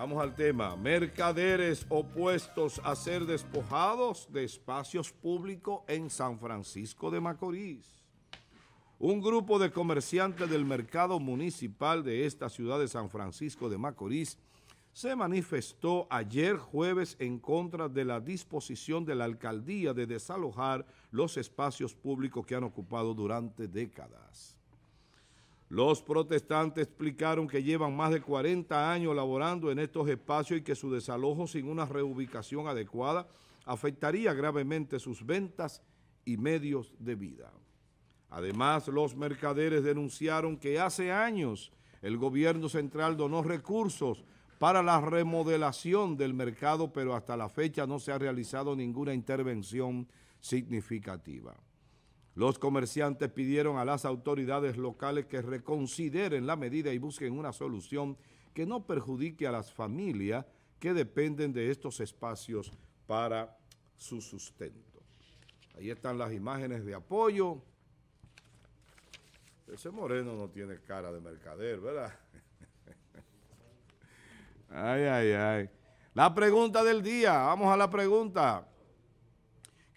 Vamos al tema. Mercaderes opuestos a ser despojados de espacios públicos en San Francisco de Macorís. Un grupo de comerciantes del mercado municipal de esta ciudad de San Francisco de Macorís se manifestó ayer jueves en contra de la disposición de la alcaldía de desalojar los espacios públicos que han ocupado durante décadas. Los protestantes explicaron que llevan más de 40 años laborando en estos espacios y que su desalojo sin una reubicación adecuada afectaría gravemente sus ventas y medios de vida. Además, los mercaderes denunciaron que hace años el gobierno central donó recursos para la remodelación del mercado, pero hasta la fecha no se ha realizado ninguna intervención significativa. Los comerciantes pidieron a las autoridades locales que reconsideren la medida y busquen una solución que no perjudique a las familias que dependen de estos espacios para su sustento. Ahí están las imágenes de apoyo. Ese moreno no tiene cara de mercader, ¿verdad? ay, ay, ay. La pregunta del día, vamos a la pregunta.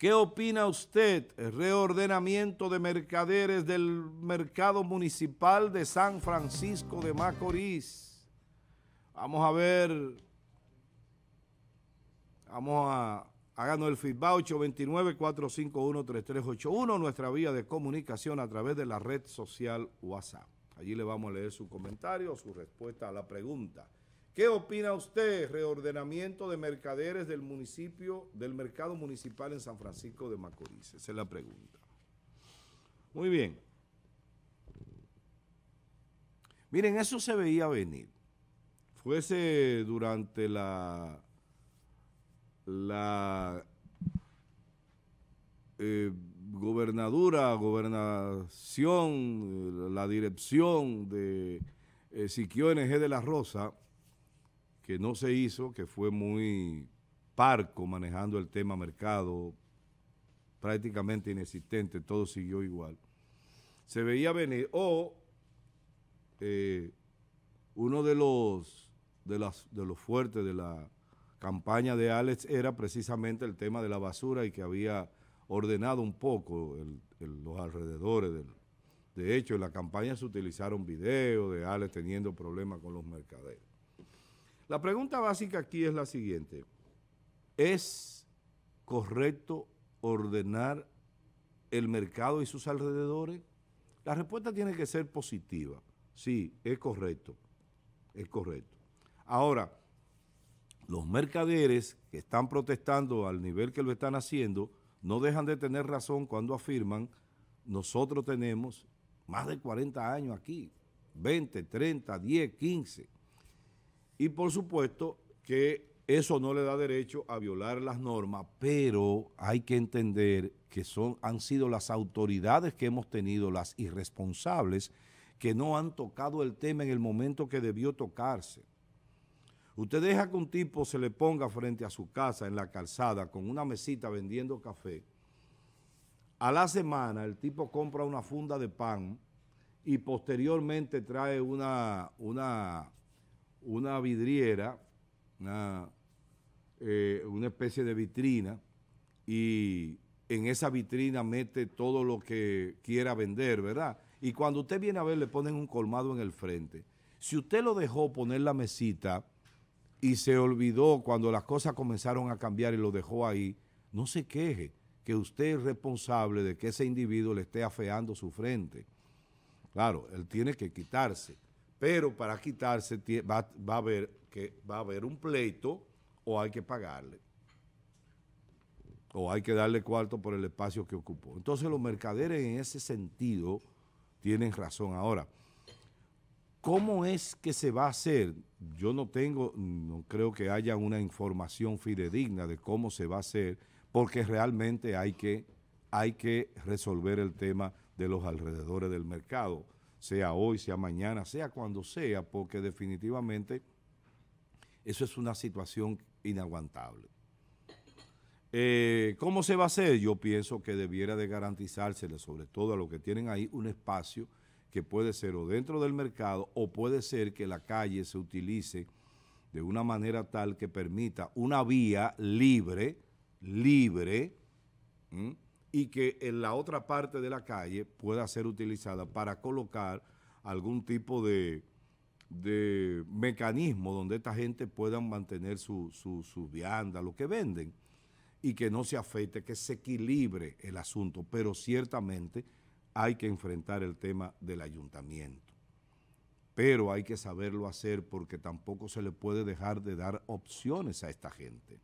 ¿Qué opina usted? Reordenamiento de mercaderes del mercado municipal de San Francisco de Macorís. Vamos a ver. Vamos a Háganos el feedback 829-451-3381, nuestra vía de comunicación a través de la red social WhatsApp. Allí le vamos a leer su comentario, su respuesta a la pregunta. ¿Qué opina usted? Reordenamiento de mercaderes del municipio, del mercado municipal en San Francisco de Macorís. Esa es la pregunta. Muy bien. Miren, eso se veía venir. Fuese durante la, la eh, gobernadura, gobernación, la dirección de eh, Siquio NG de la Rosa, que no se hizo, que fue muy parco manejando el tema mercado, prácticamente inexistente, todo siguió igual. Se veía venir, o eh, uno de los, de, de los fuertes de la campaña de Alex era precisamente el tema de la basura y que había ordenado un poco los alrededores. de hecho, en la campaña se utilizaron videos de Alex teniendo problemas con los mercaderes. La pregunta básica aquí es la siguiente. ¿Es correcto ordenar el mercado y sus alrededores? La respuesta tiene que ser positiva. Sí, es correcto. Es correcto. Ahora, los mercaderes que están protestando al nivel que lo están haciendo no dejan de tener razón cuando afirman nosotros tenemos más de 40 años aquí, 20, 30, 10, 15. Y por supuesto que eso no le da derecho a violar las normas, pero hay que entender que son, han sido las autoridades que hemos tenido, las irresponsables, que no han tocado el tema en el momento que debió tocarse. Usted deja que un tipo se le ponga frente a su casa en la calzada con una mesita vendiendo café. A la semana el tipo compra una funda de pan y posteriormente trae una, una una vidriera, eh, una, especie de vitrina, y en esa vitrina mete todo lo que quiera vender, ¿verdad? Y cuando usted viene a ver, le ponen un colmado en el frente. Si usted lo dejó poner la mesita y se olvidó cuando las cosas comenzaron a cambiar y lo dejó ahí, no se queje que usted es responsable de que ese individuo le esté afeando su frente. Claro, él tiene que quitarse pero para quitarse va, va, a haber que va a haber un pleito o hay que pagarle o hay que darle cuarto por el espacio que ocupó. Entonces los mercaderes en ese sentido tienen razón. Ahora, ¿cómo es que se va a hacer? Yo no tengo, no creo que haya una información fidedigna de cómo se va a hacer, porque realmente hay que, hay que resolver el tema de los alrededores del mercado sea hoy, sea mañana, sea cuando sea, porque definitivamente eso es una situación inaguantable. Eh, ¿Cómo se va a hacer? Yo pienso que debiera de garantizársele, sobre todo a los que tienen ahí, un espacio que puede ser o dentro del mercado o puede ser que la calle se utilice de una manera tal que permita una vía libre, libre, y que en la otra parte de la calle pueda ser utilizada para colocar algún tipo de, de mecanismo donde esta gente pueda mantener su, su vianda, lo que venden, y que no se afecte, que se equilibre el asunto. Pero ciertamente hay que enfrentar el tema del ayuntamiento. Pero hay que saberlo hacer porque tampoco se le puede dejar de dar opciones a esta gente.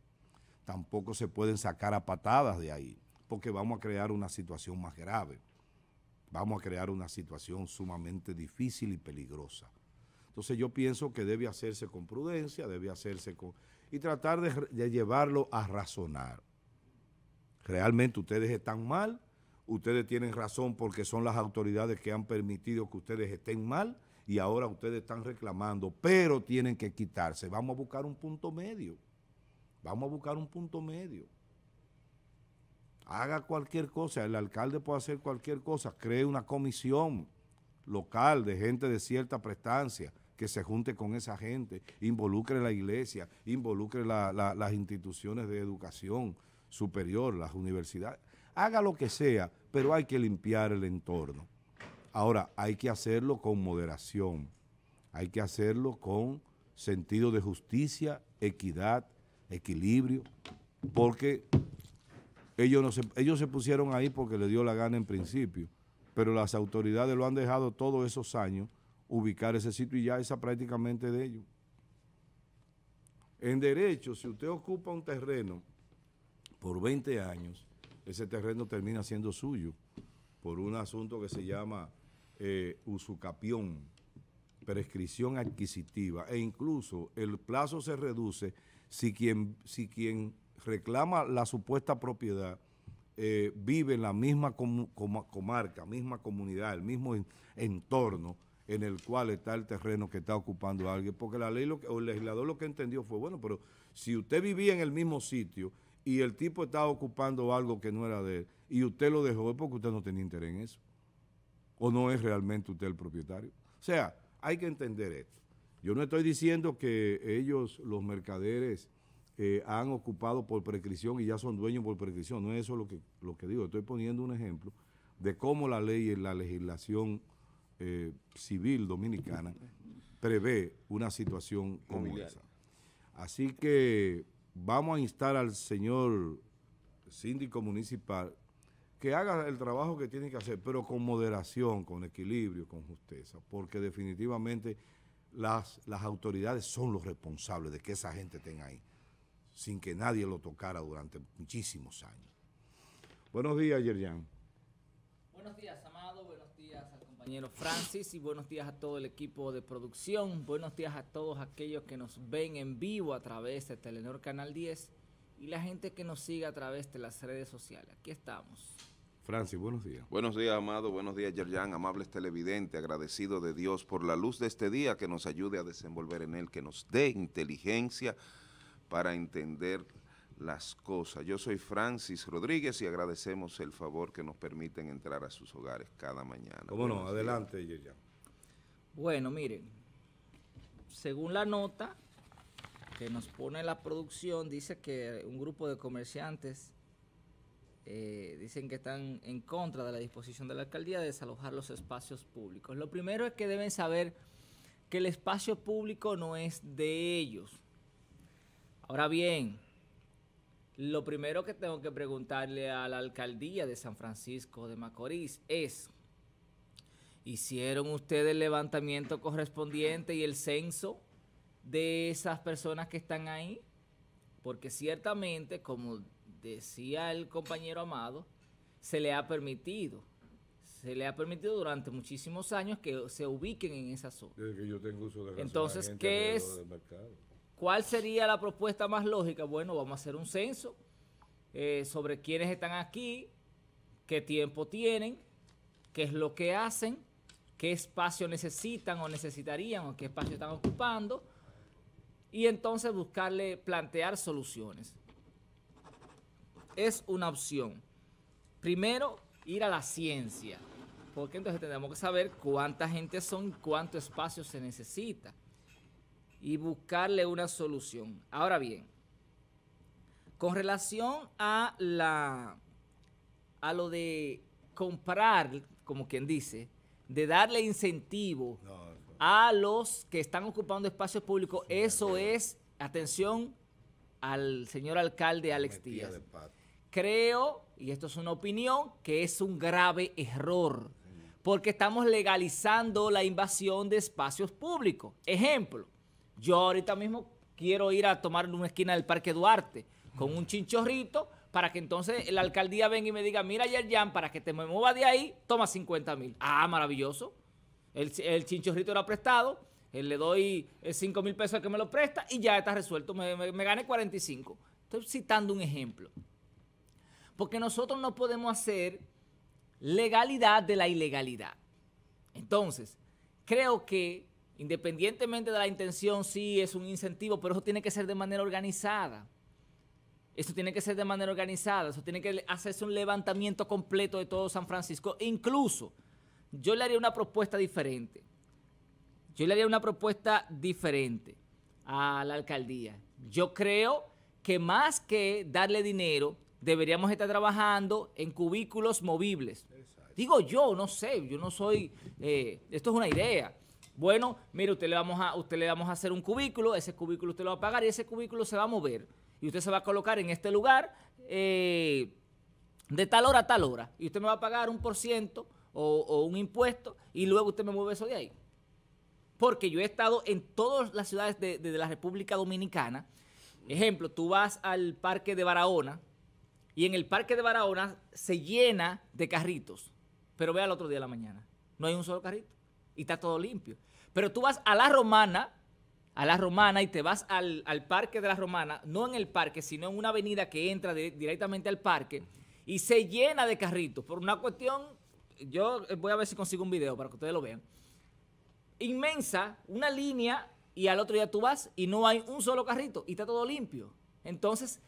Tampoco se pueden sacar a patadas de ahí porque vamos a crear una situación más grave. Vamos a crear una situación sumamente difícil y peligrosa. Entonces yo pienso que debe hacerse con prudencia, debe hacerse con... y tratar de, llevarlo a razonar. Realmente ustedes están mal, ustedes tienen razón porque son las autoridades que han permitido que ustedes estén mal y ahora ustedes están reclamando, pero tienen que quitarse. Vamos a buscar un punto medio. Vamos a buscar un punto medio haga cualquier cosa, el alcalde puede hacer cualquier cosa, cree una comisión local de gente de cierta prestancia que se junte con esa gente, involucre la iglesia, involucre las instituciones de educación superior, las universidades, haga lo que sea, pero hay que limpiar el entorno. Ahora, hay que hacerlo con moderación, hay que hacerlo con sentido de justicia, equidad, equilibrio, porque ellos, no se, ellos se pusieron ahí porque le dio la gana en principio, pero las autoridades lo han dejado todos esos años ubicar ese sitio y ya esa prácticamente de ellos. En derecho, si usted ocupa un terreno por 20 años, ese terreno termina siendo suyo por un asunto que se llama eh, usucapión, prescripción adquisitiva, e incluso el plazo se reduce si quien, si quien reclama la supuesta propiedad eh, vive en la misma comarca, misma comunidad, el mismo entorno en el cual está el terreno que está ocupando alguien, porque la ley lo que, o el legislador lo que entendió fue, bueno, pero si usted vivía en el mismo sitio y el tipo estaba ocupando algo que no era de él y usted lo dejó es porque usted no tenía interés en eso, o no es realmente usted el propietario. O sea, hay que entender esto. Yo no estoy diciendo que ellos, los mercaderes, eh, han ocupado por prescripción y ya son dueños por prescripción. No es eso lo que, lo que digo, estoy poniendo un ejemplo de cómo la ley y la legislación eh, civil dominicana prevé una situación como esa. Así que vamos a instar al señor síndico municipal que haga el trabajo que tiene que hacer, pero con moderación, con equilibrio, con justeza, porque definitivamente las, las autoridades son los responsables de que esa gente tenga ahí sin que nadie lo tocara durante muchísimos años. Buenos días, Yerjan. Buenos días, Amado. Buenos días al compañero Francis y buenos días a todo el equipo de producción. Buenos días a todos aquellos que nos ven en vivo a través de Telenor Canal 10 y la gente que nos sigue a través de las redes sociales. Aquí estamos. Francis, buenos días. Buenos días, Amado. Buenos días, Yerjan. Amables televidentes, agradecido de Dios por la luz de este día que nos ayude a desenvolver en él, que nos dé inteligencia, para entender las cosas. Yo soy Francis Rodríguez y agradecemos el favor que nos permiten entrar a sus hogares cada mañana. Bueno, Adelante, Yoya. Bueno, miren, según la nota que nos pone la producción, dice que un grupo de comerciantes eh, dicen que están en contra de la disposición de la alcaldía de desalojar los espacios públicos. Lo primero es que deben saber que el espacio público no es de ellos. Ahora bien, lo primero que tengo que preguntarle a la alcaldía de San Francisco de Macorís es, ¿hicieron ustedes el levantamiento correspondiente y el censo de esas personas que están ahí? Porque ciertamente, como decía el compañero Amado, se le ha permitido, se le ha permitido durante muchísimos años que se ubiquen en esa zona. Desde que yo tengo uso de Entonces, ¿qué es? ¿Cuál sería la propuesta más lógica? Bueno, vamos a hacer un censo eh, sobre quiénes están aquí, qué tiempo tienen, qué es lo que hacen, qué espacio necesitan o necesitarían o qué espacio están ocupando y entonces buscarle, plantear soluciones. Es una opción. Primero, ir a la ciencia, porque entonces tenemos que saber cuánta gente son y cuánto espacio se necesita y buscarle una solución. Ahora bien, con relación a la a lo de comprar, como quien dice, de darle incentivo a los que están ocupando espacios públicos, eso es, atención al señor alcalde Alex Díaz. Creo, y esto es una opinión, que es un grave error, porque estamos legalizando la invasión de espacios públicos. Ejemplo, yo ahorita mismo quiero ir a tomar una esquina del Parque Duarte con un chinchorrito para que entonces la alcaldía venga y me diga, mira Yerjan, para que te me mueva de ahí, toma 50 mil. Ah, maravilloso. El, el, chinchorrito era prestado, eh, le doy 5 eh, mil pesos al que me lo presta y ya está resuelto, me, me, me gané 45. Estoy citando un ejemplo. Porque nosotros no podemos hacer legalidad de la ilegalidad. Entonces, creo que Independientemente de la intención, sí es un incentivo, pero eso tiene que ser de manera organizada. Eso tiene que ser de manera organizada, eso tiene que hacerse un levantamiento completo de todo San Francisco. E incluso, yo le haría una propuesta diferente. Yo le haría una propuesta diferente a la alcaldía. Yo creo que más que darle dinero, deberíamos estar trabajando en cubículos movibles. Digo yo, no sé, yo no soy... Eh, esto es una idea. Bueno, mire, usted le vamos a, usted le vamos a hacer un cubículo, ese cubículo usted lo va a pagar y ese cubículo se va a mover. Y usted se va a colocar en este lugar eh, de tal hora a tal hora. Y usted me va a pagar un por ciento o, un impuesto y luego usted me mueve eso de ahí. Porque yo he estado en todas las ciudades de, de la República Dominicana. Ejemplo, tú vas al parque de Barahona y en el parque de Barahona se llena de carritos. Pero ve al otro día de la mañana. No hay un solo carrito y está todo limpio. Pero tú vas a la romana, a la romana y te vas al, parque de la romana, no en el parque, sino en una avenida que entra directamente al parque y se llena de carritos por una cuestión, yo eh, voy a ver si consigo un video para que ustedes lo vean, inmensa, una línea y al otro día tú vas y no hay un solo carrito y está todo limpio. Entonces,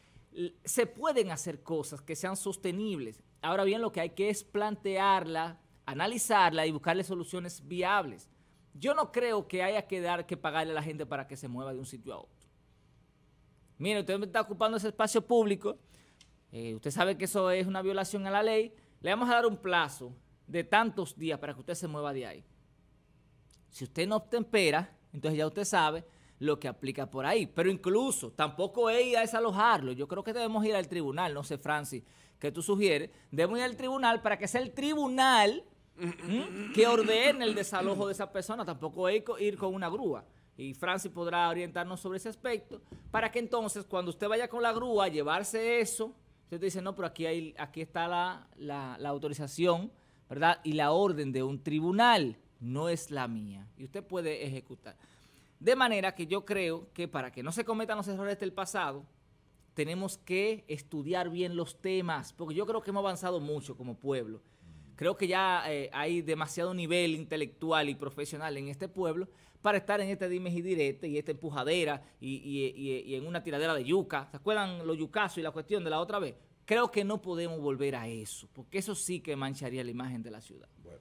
se pueden hacer cosas que sean sostenibles. Ahora bien, lo que hay que es plantearla, analizarla y buscarle soluciones viables yo no creo que haya que dar que pagarle a la gente para que se mueva de un sitio a otro. Mire, usted está ocupando ese espacio público, eh, usted sabe que eso es una violación a la ley, le vamos a dar un plazo de tantos días para que usted se mueva de ahí. Si usted no obtempera, entonces ya usted sabe lo que aplica por ahí. Pero incluso tampoco es alojarlo. Yo creo que debemos ir al tribunal, no sé, Francis, ¿qué tú sugieres. Debemos ir al tribunal para que sea el tribunal ¿Mm? que ordene el desalojo de esa persona, tampoco que ir con una grúa. Y Francis podrá orientarnos sobre ese aspecto, para que entonces cuando usted vaya con la grúa a llevarse eso, usted dice, no, pero aquí, hay, aquí está la, la autorización, ¿verdad? Y la orden de un tribunal no es la mía. Y usted puede ejecutar. De manera que yo creo que para que no se cometan los errores del pasado, tenemos que estudiar bien los temas, porque yo creo que hemos avanzado mucho como pueblo. Creo que ya eh, hay demasiado nivel intelectual y profesional en este pueblo para estar en este dime y direte y esta empujadera y, en una tiradera de yuca. ¿Se acuerdan los yucazos y la cuestión de la otra vez? Creo que no podemos volver a eso, porque eso sí que mancharía la imagen de la ciudad. Bueno,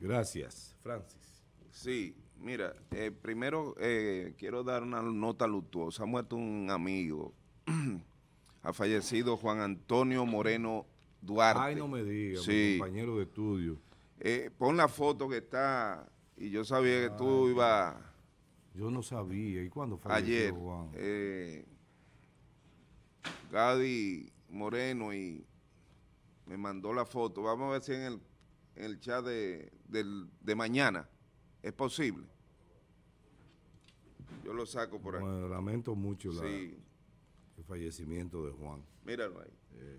gracias, Francis. Sí, mira, eh, primero eh, quiero dar una nota luctuosa. Ha muerto un amigo, ha fallecido Juan Antonio Moreno Duarte. Ay, no me digas, compañero de estudio. Eh, pon la foto que está, y yo sabía que tú ibas... Yo no sabía, ¿y cuándo fue? Ayer, Juan? Eh, Gadi Moreno y me mandó la foto. Vamos a ver si en el, el chat de, del, de mañana es posible. Yo lo saco por bueno, lamento mucho el fallecimiento de Juan. Míralo ahí. Eh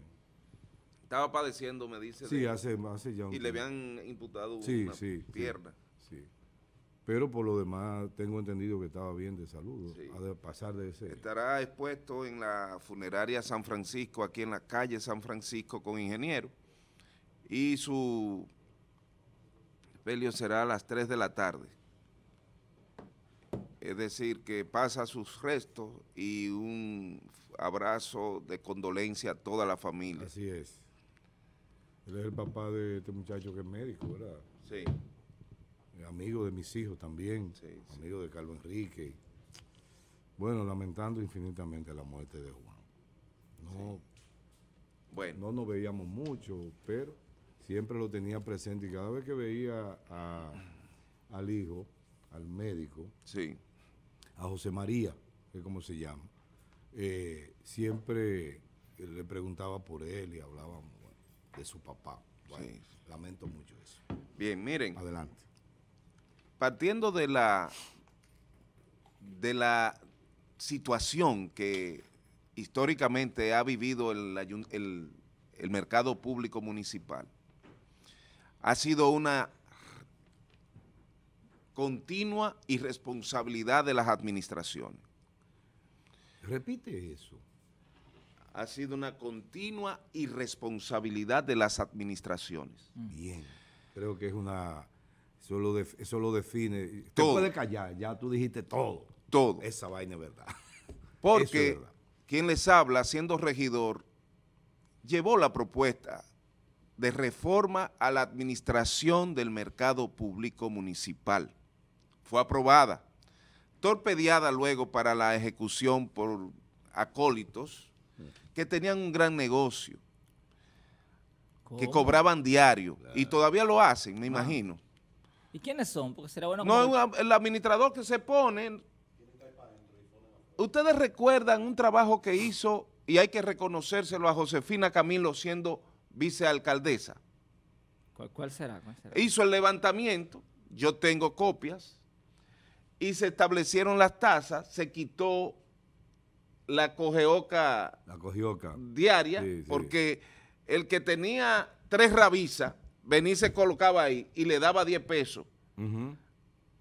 estaba padeciendo, me dice. Sí, hace, ya un Y le habían imputado una pierna. Sí, Pero por lo demás, tengo entendido que estaba bien de salud. A pasar de ese. Estará expuesto en la funeraria San Francisco, aquí en la calle San Francisco, con ingeniero. Y su pelio será a las 3 de la tarde. Es decir, que pasa sus restos y un abrazo de condolencia a toda la familia. Así es. Él es el papá de este muchacho que es médico, ¿verdad? Sí. Eh, amigo de mis hijos también. Sí, amigo de Carlos Enrique. Bueno, lamentando infinitamente la muerte de Juan. No, bueno. no nos veíamos mucho, pero siempre lo tenía presente y cada vez que veía al hijo, al médico, a José María, que es como se llama, eh, siempre le preguntaba por él y hablábamos de su papá. Lamento mucho eso. Bien, miren. Adelante. Partiendo de la, de la situación que históricamente ha vivido el mercado público municipal, ha sido una continua irresponsabilidad de las administraciones. Repite eso ha sido una continua irresponsabilidad de las administraciones. Mm. Bien, creo que es una... Eso lo, eso define... Todo. puede callar, ya tú dijiste todo. Todo. Esa vaina es verdad. Porque quien les habla, siendo regidor, llevó la propuesta de reforma a la administración del mercado público municipal. Fue aprobada, torpedeada luego para la ejecución por acólitos, que tenían un gran negocio, que cobraban diario, y todavía lo hacen, me imagino. ¿Y quiénes son? Porque bueno... No, el administrador que se pone... Ustedes recuerdan un trabajo que hizo, y hay que reconocérselo a Josefina Camilo siendo vicealcaldesa. ¿Cuál será? Hizo el levantamiento, yo tengo copias, y se establecieron las tasas, se quitó la cogeoca, diaria, porque el que tenía tres rabizas, venía y se colocaba ahí y le daba 10 pesos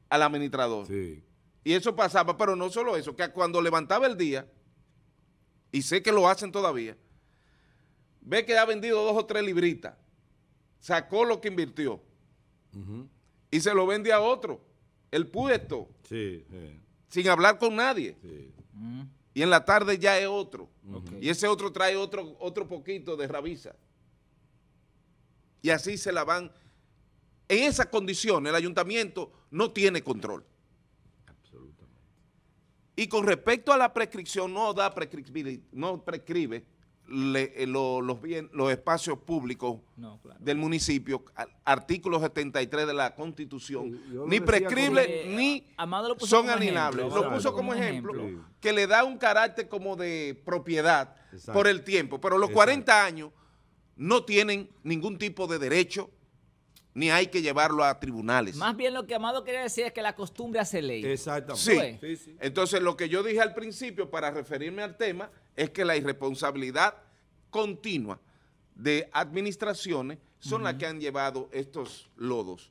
al administrador. Sí. Y eso pasaba, pero no solo eso, que cuando levantaba el día, y sé que lo hacen todavía, ve que ha vendido dos o tres libritas, sacó lo que invirtió y se lo vende a otro, el puesto, sí, sin hablar con nadie. Sí. Mm y en la tarde ya es otro. Y ese otro trae otro, otro poquito de rabiza. Y así se la van. En esa condición el ayuntamiento no tiene control. Absolutamente. Y con respecto a la prescripción, no da prescripción, no prescribe eh, los, espacios públicos del municipio, artículo 73 de la Constitución, ni prescribles ni son eh, alienables. lo puso como, ejemplo, que le da un carácter como de propiedad por el tiempo, pero los 40 años no tienen ningún tipo de derecho ni hay que llevarlo a tribunales. Más bien lo que Amado quería decir es que la costumbre hace ley. Exactamente. Sí. Entonces, lo que yo dije al principio para referirme al tema es que la irresponsabilidad continua de administraciones son las que han llevado estos lodos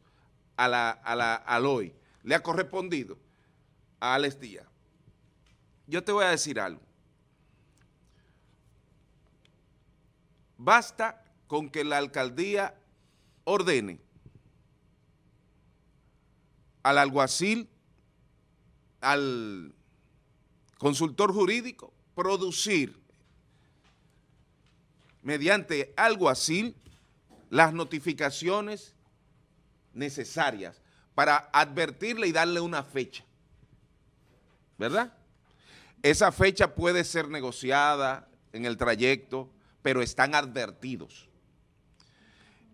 a la, al hoy. Le ha correspondido a Alex Díaz. Yo te voy a decir algo. Basta con que la alcaldía ordene al alguacil, al consultor jurídico, producir mediante algo así las notificaciones necesarias para advertirle y darle una fecha, ¿verdad? Esa fecha puede ser negociada en el trayecto, pero están advertidos.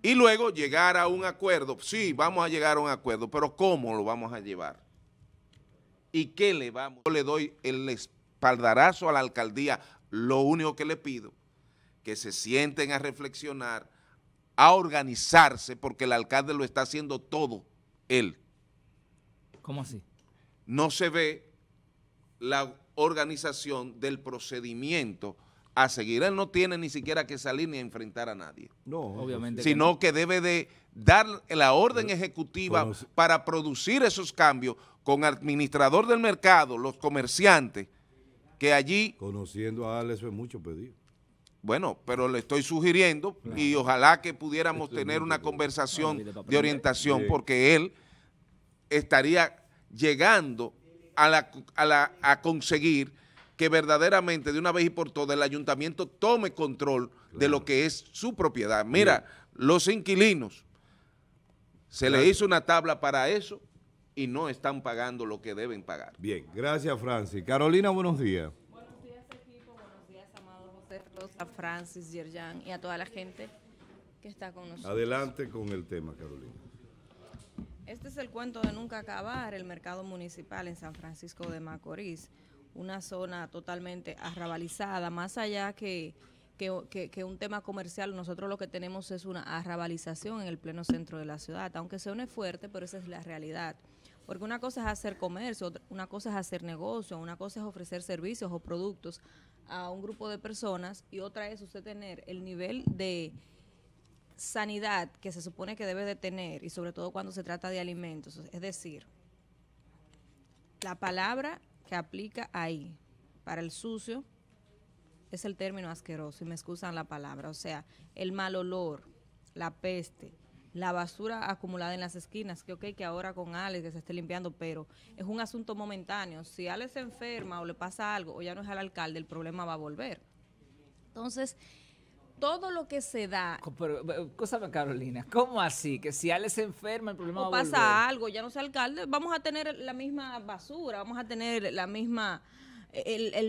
Y luego llegar a un acuerdo, sí, vamos a llegar a un acuerdo, pero ¿cómo lo vamos a llevar? ¿Y qué le vamos? Yo le doy el espacio espaldarazo a la alcaldía, lo único que le pido, que se sienten a reflexionar, a organizarse, porque el alcalde lo está haciendo todo, él. ¿Cómo así? No se ve la organización del procedimiento a seguir. Él no tiene ni siquiera que salir ni enfrentar a nadie. No, obviamente. Sino que, debe de dar la orden ejecutiva para producir esos cambios con administrador del mercado, los comerciantes, que allí... Conociendo a Alex fue mucho pedido. Bueno, pero le estoy sugiriendo y ojalá que pudiéramos tener una conversación de orientación porque él estaría llegando a, a, conseguir que verdaderamente de una vez y por todas el ayuntamiento tome control de lo que es su propiedad. Mira, los inquilinos, se le hizo una tabla para eso y no están pagando lo que deben pagar. Bien, gracias Francis. Carolina, buenos días. Buenos días equipo, buenos días amados, Francis, Yerjan y a toda la gente que está con nosotros. Adelante con el tema, Carolina. Este es el cuento de nunca acabar, el mercado municipal en San Francisco de Macorís, una zona totalmente arrabalizada, más allá que que, un tema comercial, nosotros lo que tenemos es una arrabalización en el pleno centro de la ciudad, aunque suene fuerte, pero esa es la realidad. Porque una cosa es hacer comercio, una cosa es hacer negocio, una cosa es ofrecer servicios o productos a un grupo de personas y otra es usted tener el nivel de sanidad que se supone que debe de tener y sobre todo cuando se trata de alimentos. Es decir, la palabra que aplica ahí para el sucio es el término asqueroso y me excusan la palabra, o sea, el mal olor, la peste, la basura acumulada en las esquinas, que ok, que ahora con Alex que se esté limpiando, pero es un asunto momentáneo. Si Alex se enferma o le pasa algo o ya no es al alcalde, el problema va a volver. Entonces, todo lo que se da. Pero, eh, cosa Carolina, ¿cómo así? Que si Alex se enferma, el problema va a pasa algo, ya no es alcalde, vamos a tener la misma basura, vamos a tener la misma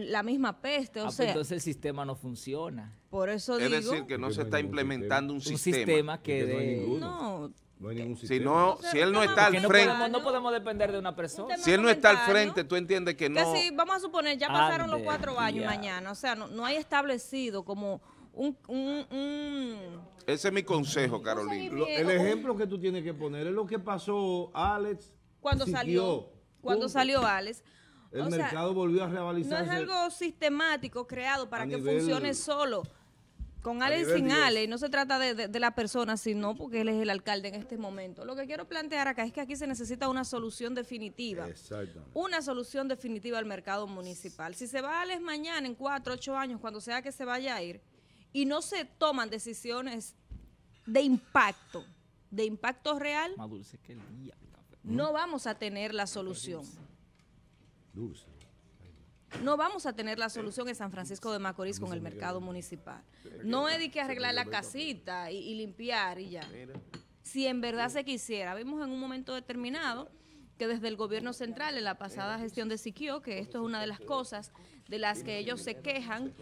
la misma peste, o ah, pues sea... entonces el sistema no funciona. Por eso es decir, que no se está implementando un sistema. que, No, no Si, si él no está al frente. no podemos, depender de una persona. si él no está al frente, tú entiendes que no. vamos a suponer, ya pasaron los cuatro años mañana. O sea, no, hay establecido como un, Ese es mi consejo, Carolina. el ejemplo que tú tienes que poner es lo que pasó Alex. Cuando salió. Cuando salió Alex. El mercado volvió a revalizarse. No es algo sistemático creado para que funcione solo. Con Ale y sin no se trata de, la persona, sino porque él es el alcalde en este momento. Lo que quiero plantear acá es que aquí se necesita una solución definitiva. Una solución definitiva al mercado municipal. Si se va a Alex mañana, en cuatro, ocho años, cuando sea que se vaya a ir, y no se toman decisiones de impacto, de impacto real, no vamos a tener la solución. Dulce no vamos a tener la solución en San Francisco de Macorís con el mercado municipal. No es de que arreglar la casita y, limpiar y ya. Si en verdad se quisiera, vimos en un momento determinado que desde el gobierno central en la pasada gestión de Siquio, que esto es una de las cosas de las que ellos se quejan,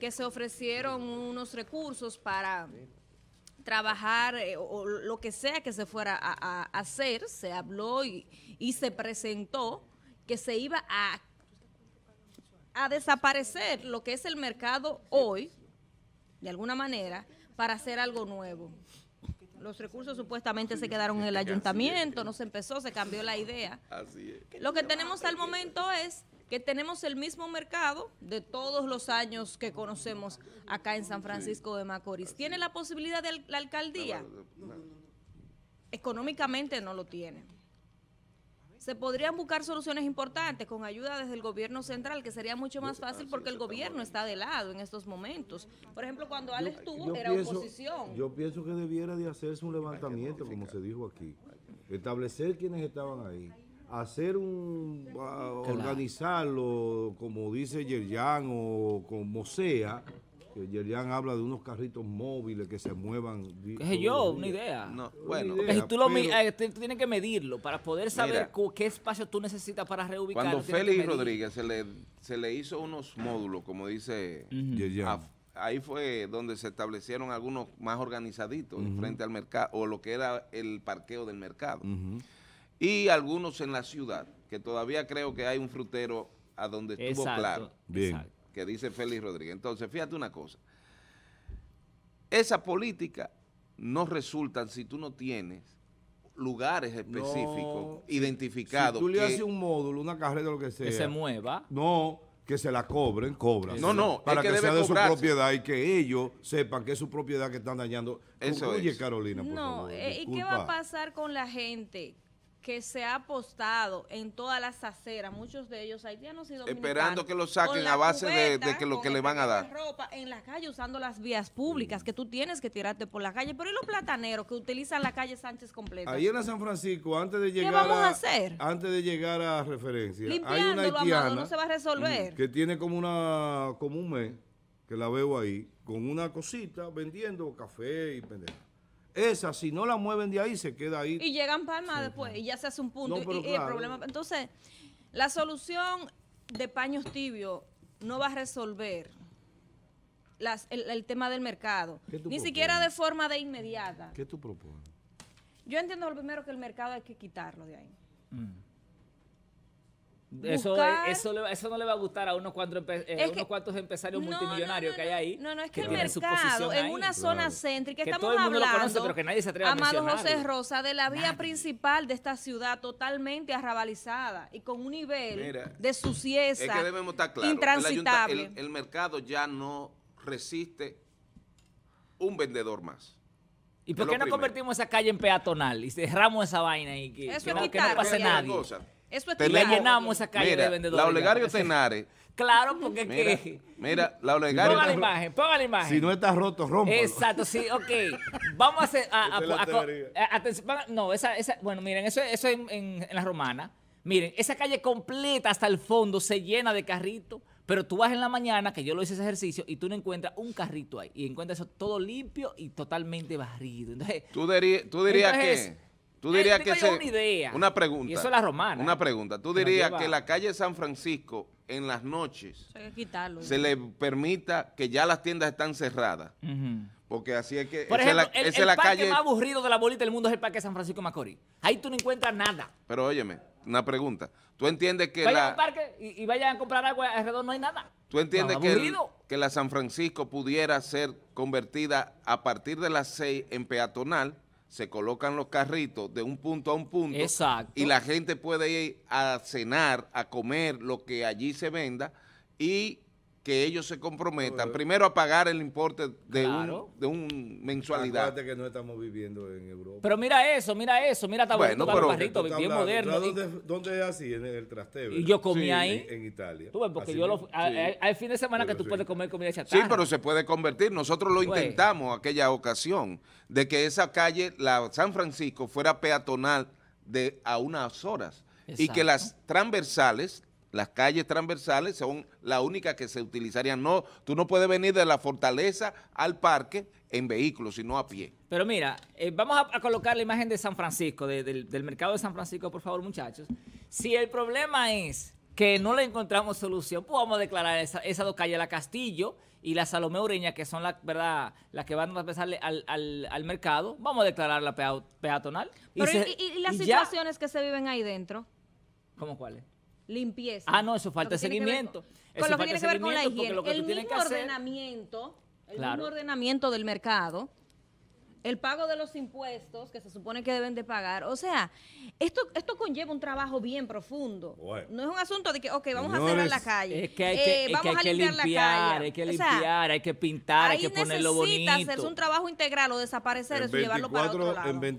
que se ofrecieron unos recursos para trabajar eh, o lo que sea que se fuera a, hacer, se habló y, y, se presentó que se iba a a desaparecer lo que es el mercado hoy, de alguna manera, para hacer algo nuevo. Los recursos supuestamente se quedaron en el ayuntamiento, no se empezó, se cambió la idea. Lo que tenemos al momento es que tenemos el mismo mercado de todos los años que conocemos acá en San Francisco de Macorís. ¿Tiene la posibilidad de la alcaldía? Económicamente no lo tiene se podrían buscar soluciones importantes con ayuda desde el gobierno central, que sería mucho más fácil porque el gobierno está de lado en estos momentos. Por ejemplo, cuando Alex estuvo, era oposición. Yo pienso que debiera de hacerse un levantamiento, como se dijo aquí, establecer quienes estaban ahí hacer un ah, organizarlo como dice Yerjan o como sea Yerian habla de unos carritos móviles que se muevan. ¿Qué sé yo? Una idea. No, bueno, eh, tú, tienes que medirlo para poder saber qué espacio tú necesitas para reubicar. Cuando Félix Rodríguez se le, se le hizo unos módulos, como dice Yerian, Ahí fue donde se establecieron algunos más organizaditos frente al mercado, o lo que era el parqueo del mercado. Y algunos en la ciudad, que todavía creo que hay un frutero a donde estuvo claro. Bien. Exacto que dice Félix Rodríguez. Entonces, fíjate una cosa. Esa política no resulta si tú no tienes lugares específicos identificados. Si tú le haces un módulo, una carrera, lo que sea. Que se mueva. No, que se la cobren, cobran. No, no. Para que, sea de su propiedad y que ellos sepan que es su propiedad que están dañando. Oye, Carolina, por favor. No, eh, ¿y qué va a pasar con la gente que se ha apostado en todas las aceras, muchos de ellos haitianos y dominicanos. Esperando que lo saquen a base de, que lo que le van a dar. ropa en la calle usando las vías públicas, mm. que tú tienes que tirarte por la calle. Pero ¿y los plataneros que utilizan la calle Sánchez completa? Ahí en San Francisco, antes de llegar a, Antes de llegar a referencia, hay una haitiana a resolver. que tiene como, una, como un mes, que la veo ahí, con una cosita vendiendo café y pendejo. Esa, si no la mueven de ahí, se queda ahí. Y llegan palmas después y ya se hace un punto. problema. Entonces, la solución de paños tibios no va a resolver el, tema del mercado. Ni siquiera de forma de inmediata. ¿Qué tú propones? Yo entiendo lo primero que el mercado hay que quitarlo de ahí. Mm. Eso, eso, eso, no le va a gustar a eh, unos cuantos, unos cuantos empresarios multimillonarios que hay ahí. No, no, es que, el mercado, en una zona céntrica, que estamos hablando. Lo Amado José Rosa, de la vía principal de esta ciudad totalmente arrabalizada y con un nivel de suciedad es que debemos estar intransitable. El, mercado ya no resiste un vendedor más. ¿Y por qué no convertimos esa calle en peatonal y cerramos esa vaina y que, que no, que no pase nadie? Eso es tenemos, que llenamos esa calle de vendedores. La Olegario Tenares. Claro, porque mira, que... Mira, la Olegario... Ponga la imagen, ponga la imagen. Si no está roto, rompe. Exacto, sí, ok. Vamos a hacer... A, no, esa, esa... Bueno, miren, eso, es en, la Romana. Miren, esa calle completa hasta el fondo se llena de carritos. Pero tú vas en la mañana, que yo lo hice ese ejercicio, y tú no encuentras un carrito ahí. Y encuentras eso todo limpio y totalmente barrido. Entonces, tú, dirías, qué? Tú dirías que una, pregunta. Y eso es la romana. Una pregunta. Tú dirías que la calle San Francisco en las noches se le permita que ya las tiendas están cerradas. Porque así es que. Por es la, el, calle... más aburrido de la bolita del mundo es el parque San Francisco Macorís. Ahí tú no encuentras nada. Pero óyeme, una pregunta. ¿Tú entiendes que vayan la. al parque y, vayan a comprar agua alrededor, no hay nada. ¿Tú entiendes que, que la San Francisco pudiera ser convertida a partir de las 6 en peatonal? se colocan los carritos de un punto a un punto. Y la gente puede ir a cenar, a comer lo que allí se venda y que ellos se comprometan primero a pagar el importe de, un, de un mensualidad. Acuérdate que no estamos viviendo en Europa. Pero mira eso, mira eso, mira está bueno, barrito, bien moderno. ¿dónde, es así? En el trasteo. Y yo comí ahí. En, Italia. Tú ves, porque yo lo, ah, eh, hay fin de semana que tú puedes comer comida chatarra. Sí, pero se puede convertir. Nosotros lo intentamos aquella ocasión de que esa calle, la San Francisco, fuera peatonal de a unas horas. Y que las transversales las calles transversales son la única que se utilizarían. No, tú no puedes venir de la fortaleza al parque en vehículo, sino a pie. Pero mira, eh, vamos a, colocar la imagen de San Francisco, del, mercado de San Francisco, por favor, muchachos. Si el problema es que no le encontramos solución, pues vamos a declarar esas esa dos calles, la Castillo y la Salomé Ureña, que son la verdad, las que van a empezar al, mercado, vamos a declararla la peatonal. Pero y, las situaciones que se viven ahí dentro? ¿Cómo cuáles? limpieza. Ah, no, eso falta seguimiento. Con, lo que tiene que ver con la higiene. El mismo ordenamiento, el ordenamiento del mercado, el pago de los impuestos que se supone que deben de pagar. O sea, esto, esto conlleva un trabajo bien profundo. No es un asunto de que, ok, vamos a cerrar la calle. hay que, vamos a limpiar, Hay que limpiar, hay que pintar, hay que ponerlo bonito. necesita un trabajo integral o desaparecer eso, llevarlo para otro lado.